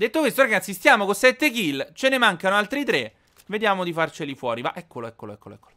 Detto questo, ragazzi, stiamo con 7 kill. Ce ne mancano altri 3. Vediamo di farceli fuori. Va, eccolo, eccolo, eccolo, eccolo.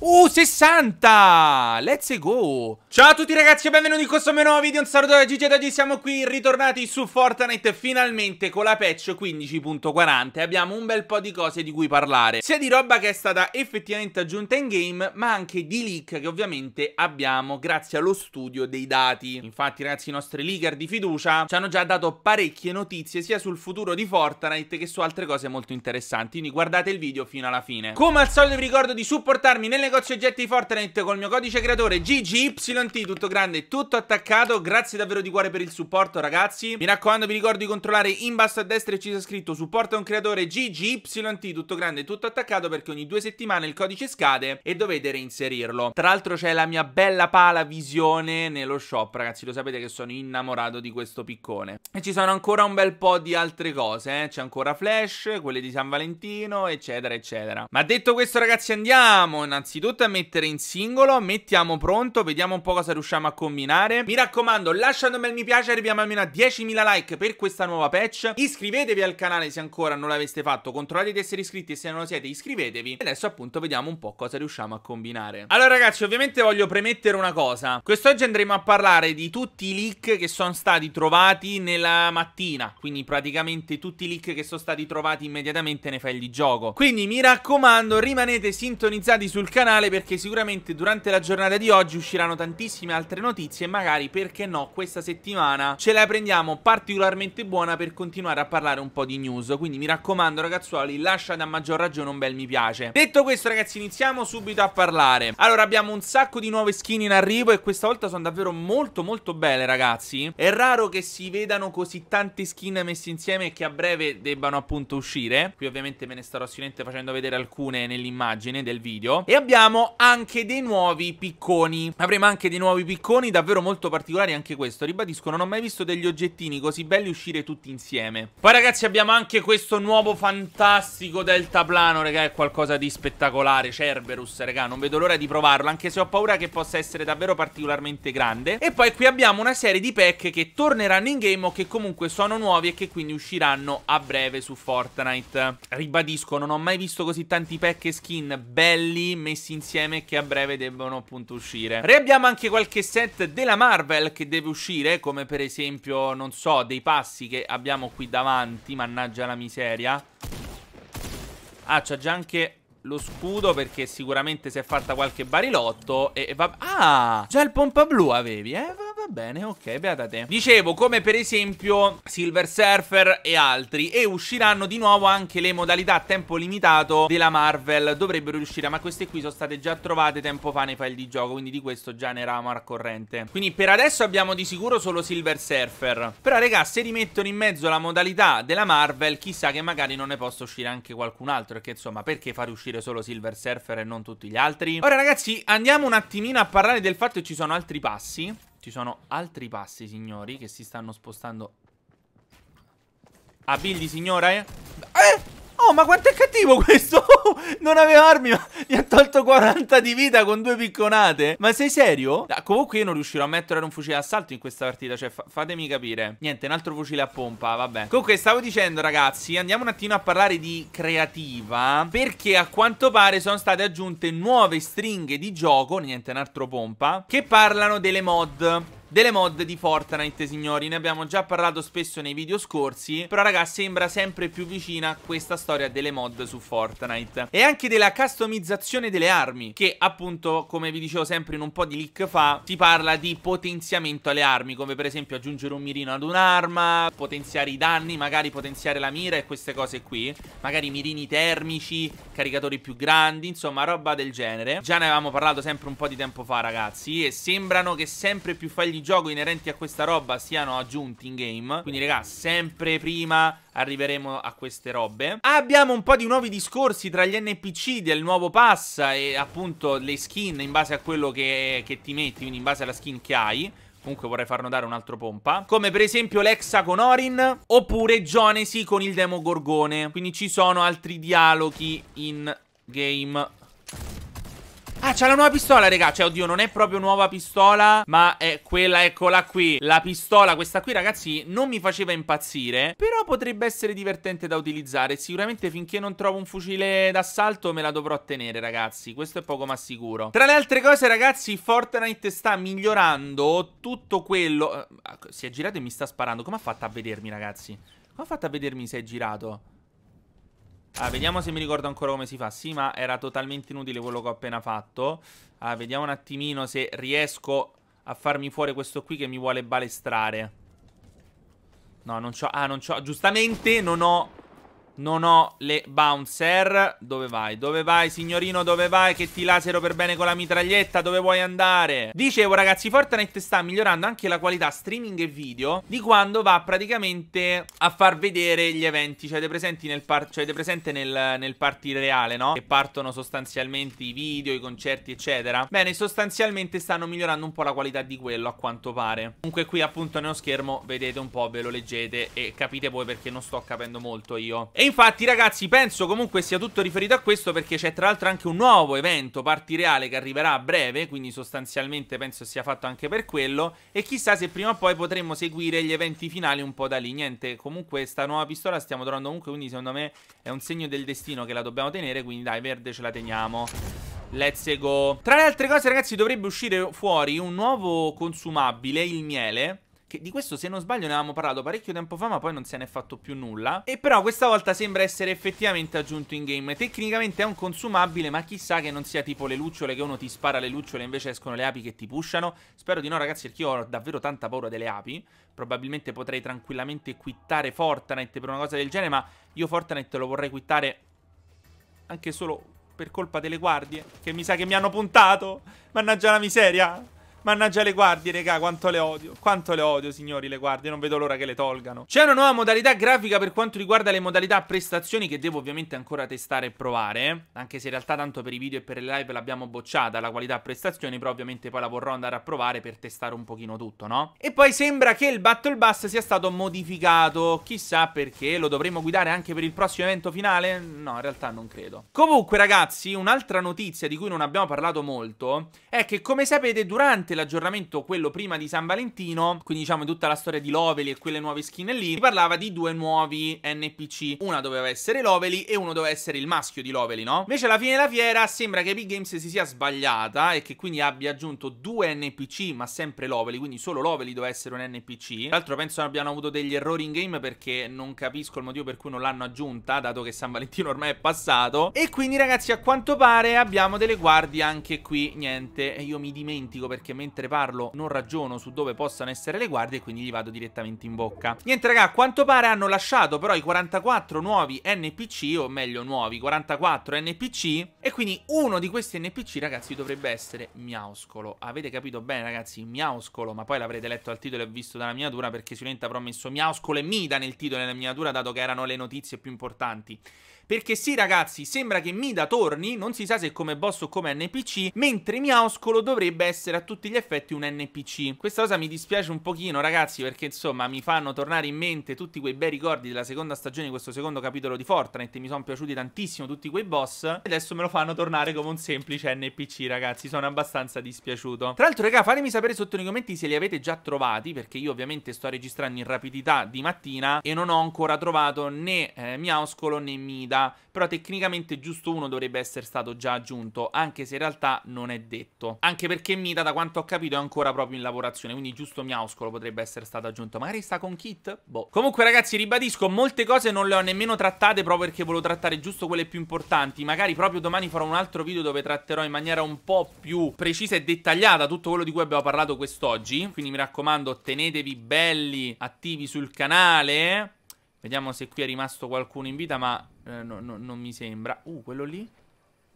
Uh, 60! Let's go! Ciao a tutti ragazzi e benvenuti in questo mio nuovo video, un saluto da Gigi ed oggi siamo qui ritornati su Fortnite finalmente con la patch 15.40 abbiamo un bel po' di cose di cui parlare, sia di roba che è stata effettivamente aggiunta in game, ma anche di leak che ovviamente abbiamo grazie allo studio dei dati. Infatti ragazzi i nostri leaker di fiducia ci hanno già dato parecchie notizie sia sul futuro di Fortnite che su altre cose molto interessanti, quindi guardate il video fino alla fine. Come al solito vi ricordo di supportarmi nelle negozio oggetti Fortnite col mio codice creatore GGYT, tutto grande, tutto attaccato. Grazie davvero di cuore per il supporto, ragazzi. Mi raccomando, vi ricordo di controllare in basso a destra e ci sia scritto supporta un creatore GGYT, tutto grande, tutto attaccato, perché ogni due settimane il codice scade e dovete reinserirlo. Tra l'altro c'è la mia bella pala visione nello shop, ragazzi, lo sapete che sono innamorato di questo piccone. E ci sono ancora un bel po' di altre cose, eh. C'è ancora Flash, quelle di San Valentino, eccetera, eccetera. Ma detto questo, ragazzi, andiamo innanzitutto innanzitutto a mettere in singolo, mettiamo pronto, vediamo un po' cosa riusciamo a combinare. Mi raccomando, lasciate un bel mi piace, arriviamo almeno a 10.000 like per questa nuova patch. Iscrivetevi al canale se ancora non l'aveste fatto, controllate di essere iscritti e se non lo siete iscrivetevi. E adesso appunto vediamo un po' cosa riusciamo a combinare. Allora ragazzi, ovviamente voglio premettere una cosa. Quest'oggi andremo a parlare di tutti i leak che sono stati trovati nella mattina, quindi praticamente tutti i leak che sono stati trovati immediatamente nei file di gioco. Quindi mi raccomando, rimanete sintonizzati sul canale canale perché sicuramente durante la giornata di oggi usciranno tantissime altre notizie e magari, perché no, questa settimana ce la prendiamo particolarmente buona per continuare a parlare un po' di news. Quindi mi raccomando ragazzuoli, lasciate a maggior ragione un bel mi piace. Detto questo ragazzi, iniziamo subito a parlare. Allora, abbiamo un sacco di nuove skin in arrivo e questa volta sono davvero molto molto belle ragazzi. È raro che si vedano così tante skin messe insieme e che a breve debbano appunto uscire. Qui ovviamente me ne starò sicuramente facendo vedere alcune nell'immagine del video. E abbiamo abbiamo anche dei nuovi picconi. Avremo anche dei nuovi picconi davvero molto particolari anche questo. Ribadisco, non ho mai visto degli oggettini così belli uscire tutti insieme. Poi ragazzi abbiamo anche questo nuovo fantastico deltaplano, raga, è qualcosa di spettacolare. Cerberus, raga, non vedo l'ora di provarlo, anche se ho paura che possa essere davvero particolarmente grande. E poi qui abbiamo una serie di pack che torneranno in game o che comunque sono nuovi e che quindi usciranno a breve su Fortnite. Ribadisco, non ho mai visto così tanti pack e skin belli messi messi insieme che a breve debbono appunto uscire. Riabbiamo anche qualche set della Marvel che deve uscire, come per esempio, non so, dei passi che abbiamo qui davanti, mannaggia la miseria. Ah, c'ha già anche lo scudo perché sicuramente si è fatta qualche barilotto e, e va... Ah, già il pompa blu avevi, eh? bene, ok, beata te. Dicevo, come per esempio Silver Surfer e altri. E usciranno di nuovo anche le modalità a tempo limitato della Marvel. Dovrebbero riuscire, ma queste qui sono state già trovate tempo fa nei file di gioco. Quindi di questo già ne eravamo al corrente. Quindi per adesso abbiamo di sicuro solo Silver Surfer. Però, raga, se rimettono in mezzo la modalità della Marvel, chissà che magari non ne possa uscire anche qualcun altro. Perché, insomma, perché far uscire solo Silver Surfer e non tutti gli altri? Ora, ragazzi, andiamo un attimino a parlare del fatto che ci sono altri passi ci sono altri passi, signori, che si stanno spostando. Abildi, signora, eh? Eh! Oh, ma quanto è cattivo questo! Oh, non aveva armi, ma mi ha tolto 40 di vita con due picconate. Ma sei serio? Ah, comunque io non riuscirò a mettere un fucile d'assalto in questa partita, cioè fa fatemi capire. Niente, un altro fucile a pompa, vabbè. Comunque stavo dicendo, ragazzi, andiamo un attimo a parlare di creativa, perché a quanto pare sono state aggiunte nuove stringhe di gioco, niente, un altro pompa, che parlano delle mod delle mod di Fortnite, signori. Ne abbiamo già parlato spesso nei video scorsi, però raga sembra sempre più vicina questa storia delle mod su Fortnite. E anche della customizzazione delle armi, che appunto, come vi dicevo sempre in un po' di leak fa, si parla di potenziamento alle armi, come per esempio aggiungere un mirino ad un'arma, potenziare i danni, magari potenziare la mira e queste cose qui. Magari mirini termici, caricatori più grandi, insomma roba del genere. Già ne avevamo parlato sempre un po' di tempo fa, ragazzi, e sembrano che sempre più fagli di gioco inerenti a questa roba siano aggiunti in game. Quindi, raga, sempre prima arriveremo a queste robe. Abbiamo un po' di nuovi discorsi tra gli NPC del nuovo pass e appunto le skin in base a quello che, che ti metti, quindi in base alla skin che hai. Comunque vorrei far notare un altro pompa. Come per esempio l'Exa con Orin. Oppure Jonesy con il Demo Gorgone. Quindi ci sono altri dialoghi in game. Ah, c'è la nuova pistola, raga. Cioè, oddio, non è proprio nuova pistola, ma è quella, eccola qui. La pistola, questa qui, ragazzi, non mi faceva impazzire, però potrebbe essere divertente da utilizzare. Sicuramente finché non trovo un fucile d'assalto me la dovrò tenere, ragazzi. Questo è poco ma sicuro. Tra le altre cose, ragazzi, Fortnite sta migliorando tutto quello... Eh, si è girato e mi sta sparando. Come ha fatto a vedermi, ragazzi? Come ha fatto a vedermi se è girato? Ah, vediamo se mi ricordo ancora come si fa. Sì, ma era totalmente inutile quello che ho appena fatto. Ah, vediamo un attimino se riesco a farmi fuori questo qui che mi vuole balestrare. No, non c'ho... Ah, non c'ho... Giustamente non ho non ho le bouncer. Dove vai? Dove vai, signorino? Dove vai? Che ti lasero per bene con la mitraglietta? Dove vuoi andare? Dicevo, ragazzi, Fortnite sta migliorando anche la qualità streaming e video di quando va praticamente a far vedere gli eventi. Cioè, presenti nel par cioè, presente nel, nel party reale, no? Che partono sostanzialmente i video, i concerti, eccetera. Bene, sostanzialmente stanno migliorando un po' la qualità di quello, a quanto pare. Comunque qui, appunto, nello schermo vedete un po', ve lo leggete e capite voi perché non sto capendo molto io. E infatti ragazzi penso comunque sia tutto riferito a questo perché c'è tra l'altro anche un nuovo evento parti reale che arriverà a breve, quindi sostanzialmente penso sia fatto anche per quello e chissà se prima o poi potremmo seguire gli eventi finali un po' da lì. Niente, comunque sta nuova pistola stiamo trovando comunque, quindi secondo me è un segno del destino che la dobbiamo tenere, quindi dai, verde ce la teniamo. Let's go Tra le altre cose ragazzi dovrebbe uscire fuori un nuovo consumabile, il miele che di questo, se non sbaglio, ne avevamo parlato parecchio tempo fa, ma poi non se ne è fatto più nulla. E però questa volta sembra essere effettivamente aggiunto in game. Tecnicamente è un consumabile, ma chissà che non sia tipo le lucciole che uno ti spara le lucciole e invece escono le api che ti pushano. Spero di no, ragazzi, perché io ho davvero tanta paura delle api. Probabilmente potrei tranquillamente quittare Fortnite per una cosa del genere, ma io Fortnite lo vorrei quittare anche solo per colpa delle guardie che mi sa che mi hanno puntato. Mannaggia la miseria. Mannaggia le guardie, raga, quanto le odio. Quanto le odio, signori, le guardie. Non vedo l'ora che le tolgano. C'è una nuova modalità grafica per quanto riguarda le modalità prestazioni che devo ovviamente ancora testare e provare. Anche se in realtà tanto per i video e per le live l'abbiamo bocciata, la qualità prestazioni, però ovviamente poi la vorrò andare a provare per testare un pochino tutto, no? E poi sembra che il Battle Bus sia stato modificato. Chissà perché, lo dovremo guidare anche per il prossimo evento finale? No, in realtà non credo. Comunque, ragazzi, un'altra notizia di cui non abbiamo parlato molto è che, come sapete, durante l'aggiornamento, quello prima di San Valentino, quindi diciamo tutta la storia di Lovely e quelle nuove skin lì, si parlava di due nuovi NPC. Una doveva essere Lovely e uno doveva essere il maschio di Lovely, no? Invece alla fine della fiera sembra che Epic Games si sia sbagliata e che quindi abbia aggiunto due NPC, ma sempre Lovely, quindi solo Lovely doveva essere un NPC. Tra l'altro penso abbiano avuto degli errori in game perché non capisco il motivo per cui non l'hanno aggiunta, dato che San Valentino ormai è passato. E quindi ragazzi a quanto pare abbiamo delle guardie anche qui, niente, E io mi dimentico perché mentre mentre parlo non ragiono su dove possano essere le guardie e quindi gli vado direttamente in bocca. Niente raga, a quanto pare hanno lasciato però i 44 nuovi NPC, o meglio nuovi 44 NPC, e quindi uno di questi NPC ragazzi dovrebbe essere Miauscolo. Avete capito bene ragazzi, Miauscolo, ma poi l'avrete letto al titolo e visto dalla miniatura perché sicuramente avrò messo Miauscolo e Mida nel titolo e nella miniatura dato che erano le notizie più importanti. Perché sì ragazzi, sembra che Mida torni, non si sa se come boss o come NPC, mentre Miauscolo dovrebbe essere a tutti gli effetti un NPC. Questa cosa mi dispiace un pochino ragazzi, perché insomma mi fanno tornare in mente tutti quei bei ricordi della seconda stagione di questo secondo capitolo di Fortnite, mi sono piaciuti tantissimo tutti quei boss, e adesso me lo fanno tornare come un semplice NPC ragazzi, sono abbastanza dispiaciuto. Tra l'altro raga, fatemi sapere sotto nei commenti se li avete già trovati, perché io ovviamente sto registrando in rapidità di mattina e non ho ancora trovato né eh, Miauscolo né Mida uscita, però tecnicamente giusto uno dovrebbe essere stato già aggiunto, anche se in realtà non è detto. Anche perché Mita, da quanto ho capito, è ancora proprio in lavorazione, quindi giusto Miauscolo potrebbe essere stato aggiunto. Magari sta con Kit? Boh. Comunque ragazzi, ribadisco, molte cose non le ho nemmeno trattate proprio perché volevo trattare giusto quelle più importanti. Magari proprio domani farò un altro video dove tratterò in maniera un po' più precisa e dettagliata tutto quello di cui abbiamo parlato quest'oggi. Quindi mi raccomando, tenetevi belli attivi sul canale Vediamo se qui è rimasto qualcuno in vita, ma eh, no, no, non mi sembra. Uh, quello lì?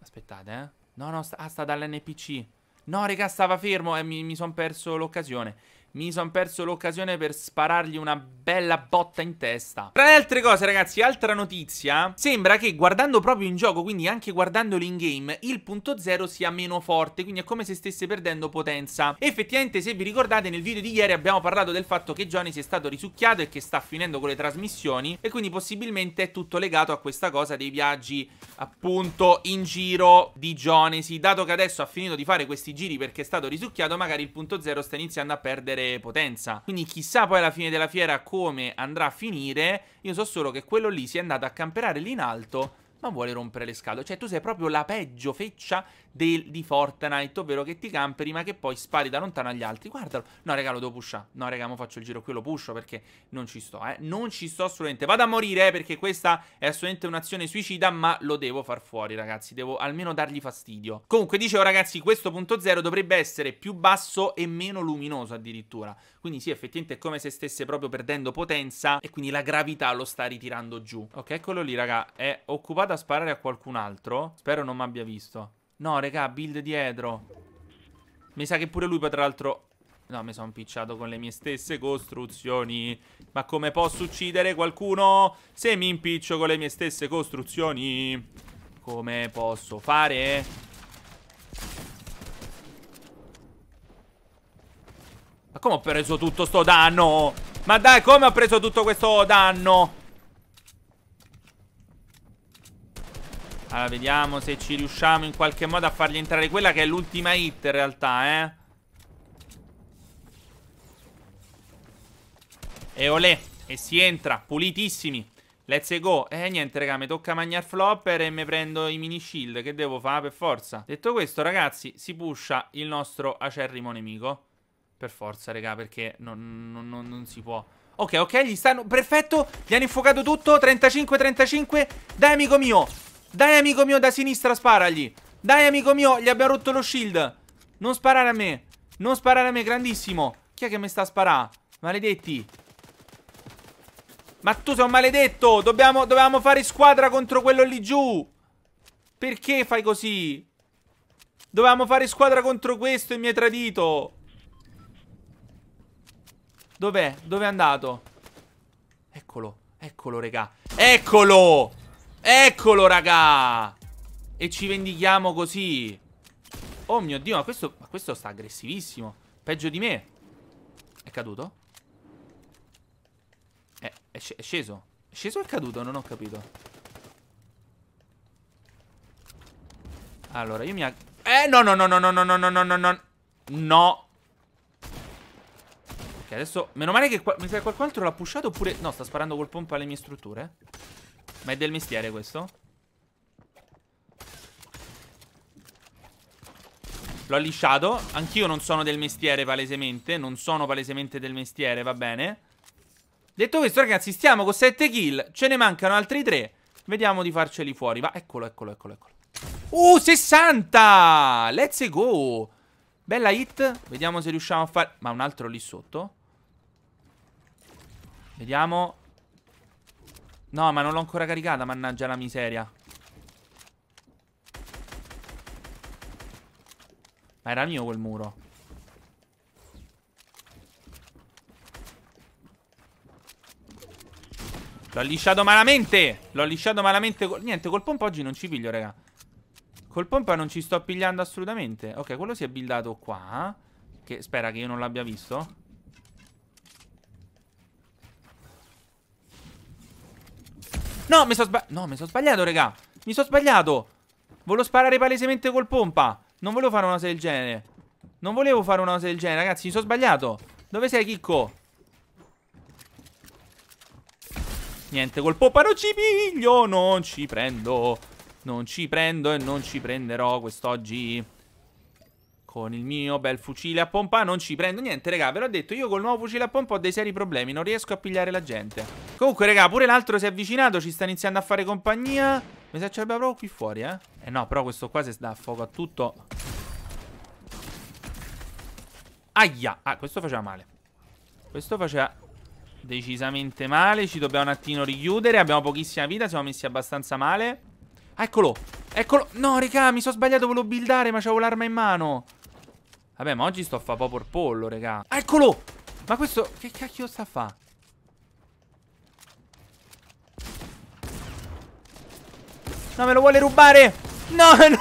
Aspettate, eh. No, no, sta, ah, sta dall'NPC. No, raga, stava fermo e eh, mi, mi sono perso l'occasione. Mi sono perso l'occasione per sparargli una bella botta in testa. Tra le altre cose, ragazzi, altra notizia. Sembra che guardando proprio in gioco, quindi anche guardandolo in game, il punto zero sia meno forte. Quindi è come se stesse perdendo potenza. Effettivamente, se vi ricordate, nel video di ieri abbiamo parlato del fatto che Johnny sia stato risucchiato e che sta finendo con le trasmissioni. E quindi possibilmente è tutto legato a questa cosa dei viaggi, appunto, in giro di Johnny. Dato che adesso ha finito di fare questi giri perché è stato risucchiato, magari il punto zero sta iniziando a perdere altre potenza. Quindi chissà poi alla fine della fiera come andrà a finire. Io so solo che quello lì si è andato a camperare lì in alto ma vuole rompere le scatole. Cioè, tu sei proprio la peggio feccia del, di Fortnite, ovvero che ti camperi ma che poi spari da lontano agli altri. Guardalo. No, raga, lo devo pushare. No, raga, mo faccio il giro qui, lo pusho perché non ci sto, eh. Non ci sto assolutamente. Vado a morire eh, perché questa è assolutamente un'azione suicida, ma lo devo far fuori, ragazzi. Devo almeno dargli fastidio. Comunque, dicevo, ragazzi, questo punto zero dovrebbe essere più basso e meno luminoso addirittura. Quindi sì, effettivamente è come se stesse proprio perdendo potenza e quindi la gravità lo sta ritirando giù. Ok, eccolo lì, raga. È occupato a sparare a qualcun altro. Spero non mi abbia visto. No, raga, build dietro. Mi sa che pure lui, poi, tra l'altro... No, mi sono impicciato con le mie stesse costruzioni. Ma come posso uccidere qualcuno se mi impiccio con le mie stesse costruzioni? Come posso fare? Ma come ho preso tutto sto danno? Ma dai, come ho preso tutto questo danno? Allora, vediamo se ci riusciamo in qualche modo a fargli entrare quella che è l'ultima hit in realtà, eh. E olè, e si entra, pulitissimi. Let's go. eh, niente, raga, mi tocca mangiare flopper e mi prendo i mini shield. Che devo fare per forza? Detto questo, ragazzi, si pusha il nostro acerrimo nemico. Per forza, raga, perché non, non, non, non si può... Ok, ok, gli stanno... Perfetto, gli hanno infuocato tutto. 35-35. Dai, amico mio. Dai, amico mio, da sinistra sparagli. Dai, amico mio, gli abbia rotto lo shield. Non sparare a me. Non sparare a me, grandissimo. Chi è che mi sta a sparare? Maledetti. Ma tu sei un maledetto. Dobbiamo, dobbiamo fare squadra contro quello lì giù. Perché fai così? Dovevamo fare squadra contro questo e mi hai tradito. Dov'è? Dove è andato? Eccolo, eccolo, regà. Eccolo! Eccolo, raga! E ci vendichiamo così. Oh mio Dio, ma questo, ma questo sta aggressivissimo. Peggio di me. È caduto? È, è, è sceso. È sceso o è caduto? Non ho capito. Allora, io mi... Eh, no, no, no, no, no, no, no, no, no, no, no. No. Ok, adesso... Meno male che qua... mi sa qualcun altro l'ha pushato oppure... No, sta sparando col pompa alle mie strutture. Ma è del mestiere questo? L'ho lisciato Anch'io non sono del mestiere palesemente Non sono palesemente del mestiere, va bene Detto questo ragazzi Stiamo con 7 kill Ce ne mancano altri 3 Vediamo di farceli fuori Va, eccolo, eccolo, eccolo, eccolo Uh, 60 Let's go Bella hit Vediamo se riusciamo a fare Ma un altro lì sotto Vediamo No, ma non l'ho ancora caricata, mannaggia la miseria. Ma era mio quel muro. L'ho lisciato malamente. L'ho lisciato malamente. Niente, col pompa oggi non ci piglio, raga. Col pompa non ci sto pigliando assolutamente. Ok, quello si è buildato qua. Eh. Che spera che io non l'abbia visto. No, mi sto sbagliando. No, mi sono sbagliato, raga. Mi sono sbagliato. Volevo sparare palesemente col pompa. Non volevo fare una cosa del genere. Non volevo fare una cosa del genere, ragazzi. Mi sono sbagliato. Dove sei, Chicco? Niente, col pompa non ci piglio. Non ci prendo. Non ci prendo e non ci prenderò quest'oggi. Con il mio bel fucile a pompa non ci prendo. Niente, raga, ve l'ho detto. Io col nuovo fucile a pompa ho dei seri problemi. Non riesco a pigliare la gente. Comunque, raga, pure l'altro si è avvicinato. Ci sta iniziando a fare compagnia. Mi sa che c'è proprio qui fuori, eh. Eh no, però questo qua si dà a fuoco a tutto. Aia. Ah, questo faceva male. Questo faceva decisamente male. Ci dobbiamo un attimo richiudere. Abbiamo pochissima vita. Siamo messi abbastanza male. Ah, eccolo. Eccolo. No, raga, mi sono sbagliato. Volevo buildare, ma c'avevo l'arma in mano. Vabbè, ma oggi sto a fa popor pollo, raga. Ah, eccolo. Ma questo che cacchio sta a fare? No, me lo vuole rubare. No, no.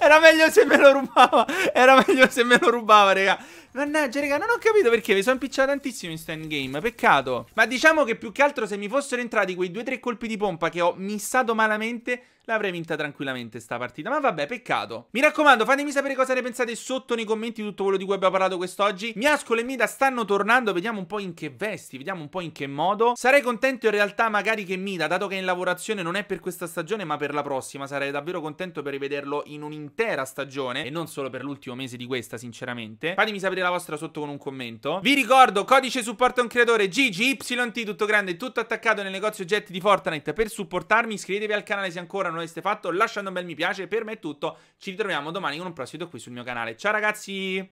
Era meglio se me lo rubava. Era meglio se me lo rubava, raga. Mannaggia, raga, non ho capito perché mi sono impicciato tantissimo in stand game, peccato. Ma diciamo che più che altro se mi fossero entrati quei due o tre colpi di pompa che ho missato malamente, l'avrei vinta tranquillamente sta partita. Ma vabbè, peccato. Mi raccomando, fatemi sapere cosa ne pensate sotto nei commenti di tutto quello di cui abbiamo parlato quest'oggi. Miascolo e Mida stanno tornando, vediamo un po' in che vesti, vediamo un po' in che modo. Sarei contento in realtà magari che Mida, dato che è in lavorazione non è per questa stagione ma per la prossima, sarei davvero contento per rivederlo in un'intera stagione e non solo per l'ultimo mese di questa, sinceramente. Fatemi sapere la vostra sotto con un commento. Vi ricordo, codice supporto a un creatore GGYT, tutto grande, tutto attaccato nel negozio oggetti di Fortnite per supportarmi. Iscrivetevi al canale se ancora non non l'aveste fatto lasciando un bel mi piace, per me è tutto, ci ritroviamo domani con un prossimo video qui sul mio canale. Ciao ragazzi!